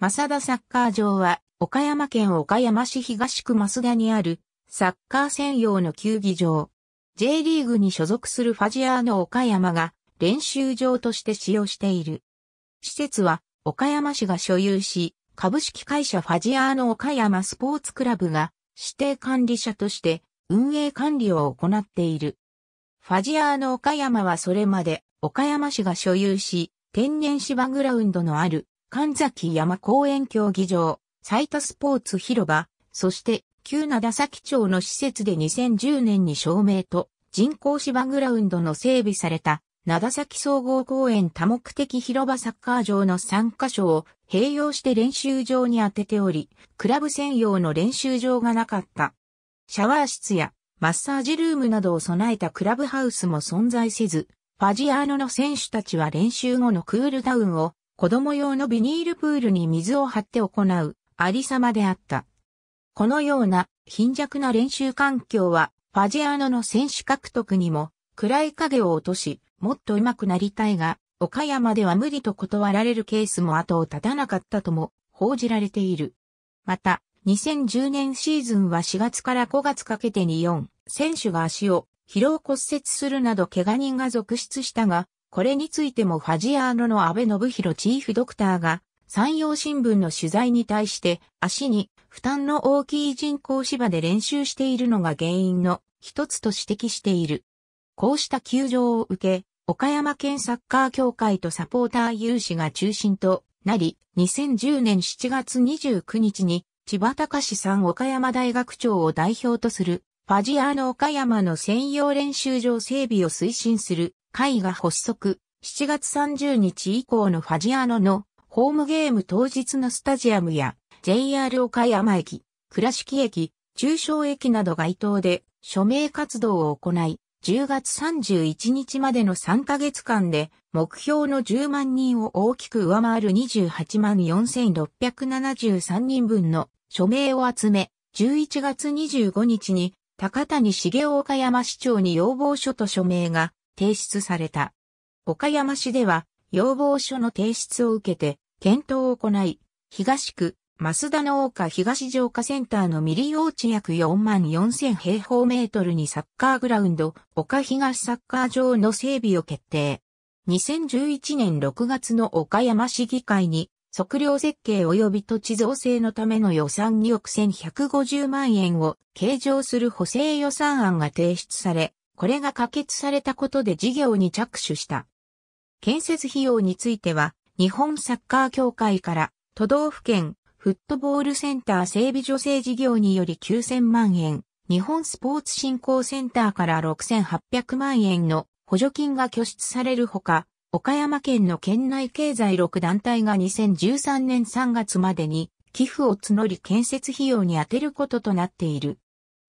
マサダサッカー場は、岡山県岡山市東区増田にある、サッカー専用の球技場。J リーグに所属するファジアーノ岡山が、練習場として使用している。施設は、岡山市が所有し、株式会社ファジアーノ岡山スポーツクラブが、指定管理者として、運営管理を行っている。ファジアーノ岡山はそれまで岡山市が所有し、天然芝グラウンドのある神崎山公園競技場、埼玉スポーツ広場、そして旧灘崎町の施設で2010年に照明と人工芝グラウンドの整備された灘崎総合公園多目的広場サッカー場の3カ所を併用して練習場に当てており、クラブ専用の練習場がなかった。シャワー室やマッサージルームなどを備えたクラブハウスも存在せず、ファジアーノの選手たちは練習後のクールダウンを子供用のビニールプールに水を張って行うありさまであった。このような貧弱な練習環境はファジアーノの選手獲得にも暗い影を落とし、もっと上手くなりたいが、岡山では無理と断られるケースも後を絶たなかったとも報じられている。また、2010年シーズンは4月から5月かけてに4選手が足を疲労骨折するなど怪我人が続出したが、これについてもファジアーノの安倍信弘チーフドクターが、山陽新聞の取材に対して足に負担の大きい人工芝で練習しているのが原因の一つと指摘している。こうした球場を受け、岡山県サッカー協会とサポーター有志が中心となり、2010年7月29日に千葉隆さん岡山大学長を代表とするファジアーノ岡山の専用練習場整備を推進する会が発足、7月30日以降のファジアーノのホームゲーム当日のスタジアムや JR 岡山駅、倉敷駅、中小駅など街頭で署名活動を行い、10月31日までの3ヶ月間で目標の10万人を大きく上回る28万4673人分の署名を集め、11月25日に高谷茂岡山市長に要望書と署名が提出された。岡山市では、要望書の提出を受けて、検討を行い、東区、増田の丘東城下センターの未利用地約4万4000平方メートルにサッカーグラウンド、岡東サッカー場の整備を決定。2011年6月の岡山市議会に、測量設計及び土地造成のための予算2億1150万円を計上する補正予算案が提出され、これが可決されたことで事業に着手した。建設費用については、日本サッカー協会から都道府県フットボールセンター整備助成事業により9000万円、日本スポーツ振興センターから6800万円の補助金が拠出されるほか、岡山県の県内経済6団体が2013年3月までに寄付を募り建設費用に充てることとなっている。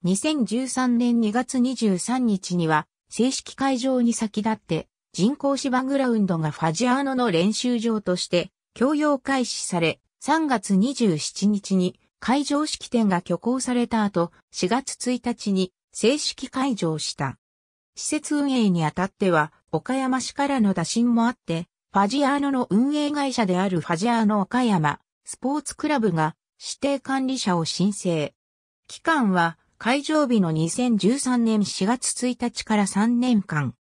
2013年2月23日には、正式会場に先立って、人工芝グラウンドがファジアーノの練習場として、供用開始され、3月27日に会場式典が挙行された後、4月1日に正式会場した。施設運営にあたっては、岡山市からの打診もあって、ファジアーノの運営会社であるファジアーノ岡山スポーツクラブが指定管理者を申請。期間は開場日の2013年4月1日から3年間。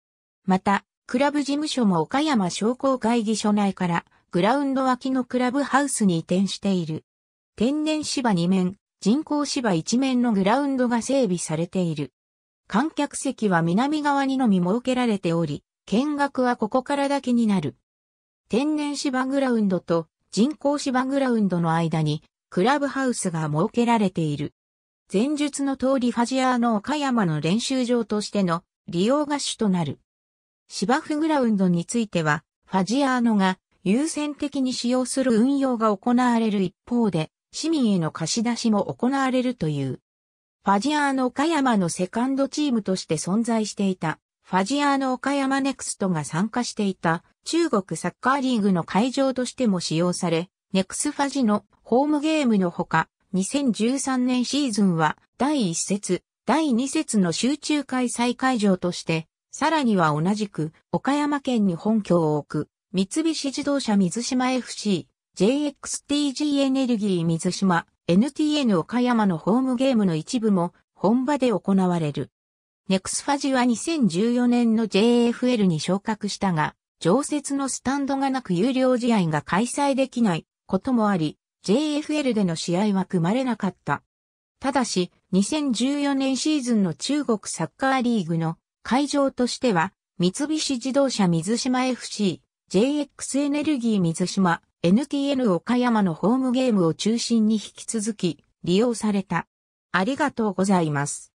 また、クラブ事務所も岡山商工会議所内からグラウンド脇のクラブハウスに移転している。天然芝2面、人工芝1面のグラウンドが整備されている。観客席は南側にのみ設けられており、見学はここからだけになる。天然芝グラウンドと人工芝グラウンドの間にクラブハウスが設けられている。前述の通りファジアーの岡山の練習場としての利用が主となる。芝生グラウンドについては、ファジアーノが優先的に使用する運用が行われる一方で、市民への貸し出しも行われるという。ファジアーノ岡山のセカンドチームとして存在していた、ファジアーノ岡山ネクストが参加していた中国サッカーリーグの会場としても使用され、ネクスファジのホームゲームのほか、2013年シーズンは第1節、第2節の集中開催会場として、さらには同じく岡山県に本拠を置く三菱自動車水島 FC、JXTG エネルギー水島、NTN 岡山のホームゲームの一部も本場で行われる。ネクスファジは2014年の JFL に昇格したが、常設のスタンドがなく有料試合が開催できないこともあり、JFL での試合は組まれなかった。ただし、2014年シーズンの中国サッカーリーグの会場としては、三菱自動車水島 FC、JX エネルギー水島、NTN 岡山のホームゲームを中心に引き続き利用された。ありがとうございます。